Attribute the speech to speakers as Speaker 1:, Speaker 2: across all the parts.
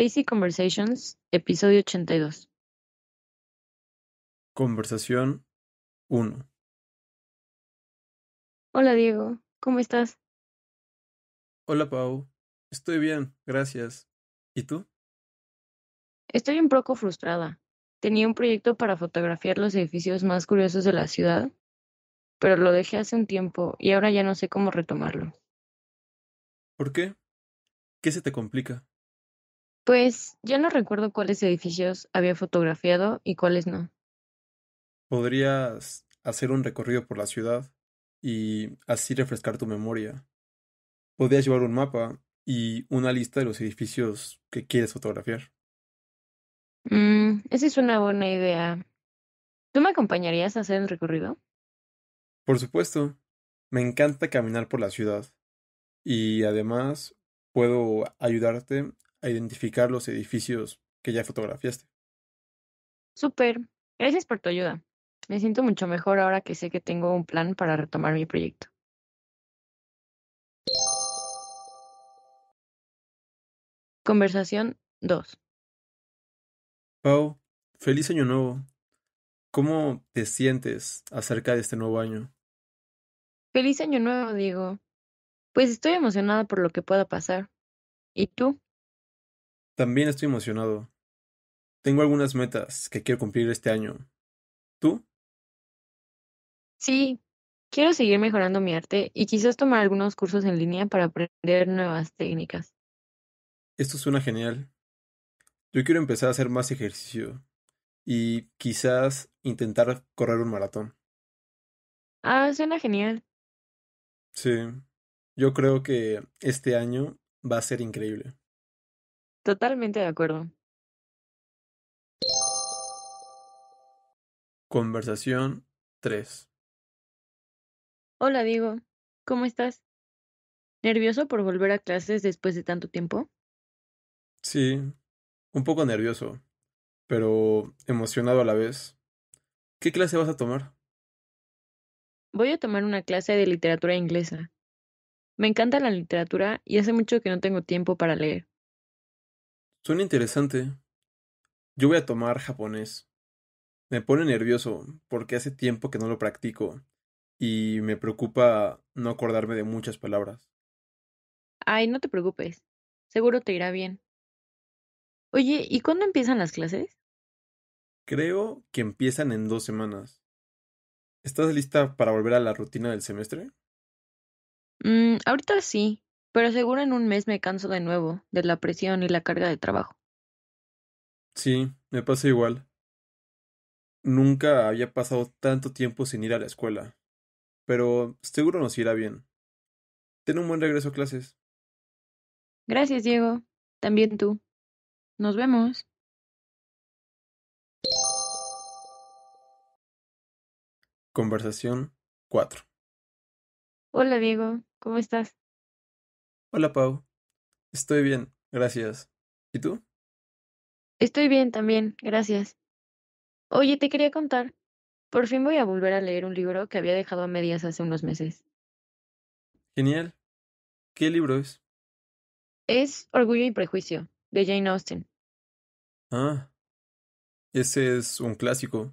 Speaker 1: Basic Conversations, episodio 82.
Speaker 2: Conversación 1.
Speaker 3: Hola Diego, ¿cómo estás?
Speaker 2: Hola Pau,
Speaker 4: estoy bien, gracias. ¿Y tú?
Speaker 1: Estoy un poco frustrada. Tenía un proyecto para fotografiar los edificios más curiosos de la ciudad, pero lo dejé hace un tiempo y ahora ya no sé cómo retomarlo.
Speaker 4: ¿Por qué? ¿Qué se te complica?
Speaker 1: Pues ya no recuerdo cuáles edificios había fotografiado y cuáles no.
Speaker 4: Podrías hacer un recorrido por la ciudad y así refrescar tu memoria. Podrías llevar un mapa y una lista de los edificios que quieres fotografiar.
Speaker 1: Mm, esa es una buena idea. ¿Tú me acompañarías a hacer el recorrido?
Speaker 4: Por supuesto. Me encanta caminar por la ciudad. Y además puedo ayudarte a identificar los edificios que ya fotografiaste.
Speaker 1: Super, gracias por tu ayuda. Me siento mucho mejor ahora que sé que tengo un plan para retomar mi proyecto. Conversación
Speaker 4: 2. Pau, feliz año nuevo. ¿Cómo te sientes acerca de este nuevo año?
Speaker 1: Feliz año nuevo, digo. Pues estoy emocionada por lo que pueda pasar. ¿Y tú?
Speaker 4: También estoy emocionado. Tengo algunas metas que quiero cumplir este año.
Speaker 1: ¿Tú? Sí, quiero seguir mejorando mi arte y quizás tomar algunos cursos en línea para aprender nuevas técnicas.
Speaker 4: Esto suena genial. Yo quiero empezar a hacer más ejercicio y quizás intentar correr un maratón.
Speaker 3: Ah, suena genial.
Speaker 4: Sí, yo creo que este año va a
Speaker 2: ser increíble.
Speaker 3: Totalmente de acuerdo.
Speaker 2: Conversación 3.
Speaker 1: Hola Diego, ¿cómo estás? ¿Nervioso por volver a clases después de tanto tiempo?
Speaker 4: Sí, un poco nervioso, pero emocionado a la vez. ¿Qué clase vas a tomar?
Speaker 1: Voy a tomar una clase de literatura inglesa. Me encanta la literatura y hace mucho que no tengo tiempo para leer.
Speaker 4: Suena interesante. Yo voy a tomar japonés. Me pone nervioso porque hace tiempo que no lo practico y me preocupa no acordarme de muchas palabras.
Speaker 1: Ay, no te preocupes. Seguro te irá bien. Oye, ¿y cuándo empiezan las clases?
Speaker 4: Creo que empiezan en dos semanas. ¿Estás lista para volver a la rutina del semestre?
Speaker 1: Mm, ahorita sí, pero seguro en un mes me canso de nuevo de la presión y la carga de trabajo.
Speaker 4: Sí, me pasa igual. Nunca había pasado tanto tiempo sin ir a la escuela, pero seguro nos irá bien. Ten un buen regreso a clases.
Speaker 3: Gracias, Diego. También tú. Nos vemos.
Speaker 2: Conversación 4.
Speaker 3: Hola, Diego. ¿Cómo estás?
Speaker 2: Hola Pau,
Speaker 4: estoy bien, gracias. ¿Y tú?
Speaker 1: Estoy bien también, gracias. Oye, te quería contar. Por fin voy a volver a leer un libro que había dejado a medias hace unos meses.
Speaker 2: Genial. ¿Qué libro es?
Speaker 1: Es Orgullo y Prejuicio, de Jane Austen.
Speaker 4: Ah, ese es un clásico.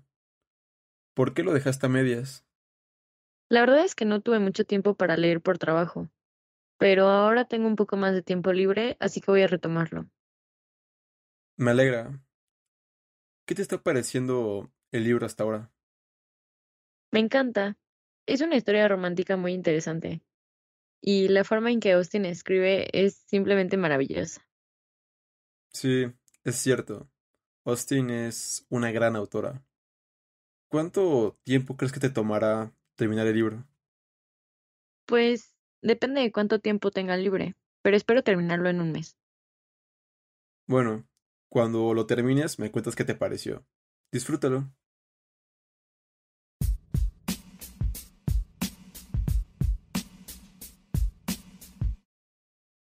Speaker 4: ¿Por qué lo dejaste a medias?
Speaker 1: La verdad es que no tuve mucho tiempo para leer por trabajo, pero ahora tengo un poco más de tiempo libre, así que voy a retomarlo.
Speaker 4: Me alegra. ¿Qué te está pareciendo el libro hasta ahora?
Speaker 1: Me encanta. Es una historia romántica muy interesante. Y la forma en que Austin escribe es simplemente
Speaker 4: maravillosa. Sí, es cierto. Austin es una gran autora. ¿Cuánto tiempo crees que te tomará terminar el libro?
Speaker 1: Pues Depende de cuánto tiempo tenga libre, pero espero terminarlo en un mes.
Speaker 4: Bueno, cuando lo termines me cuentas qué te pareció. Disfrútalo.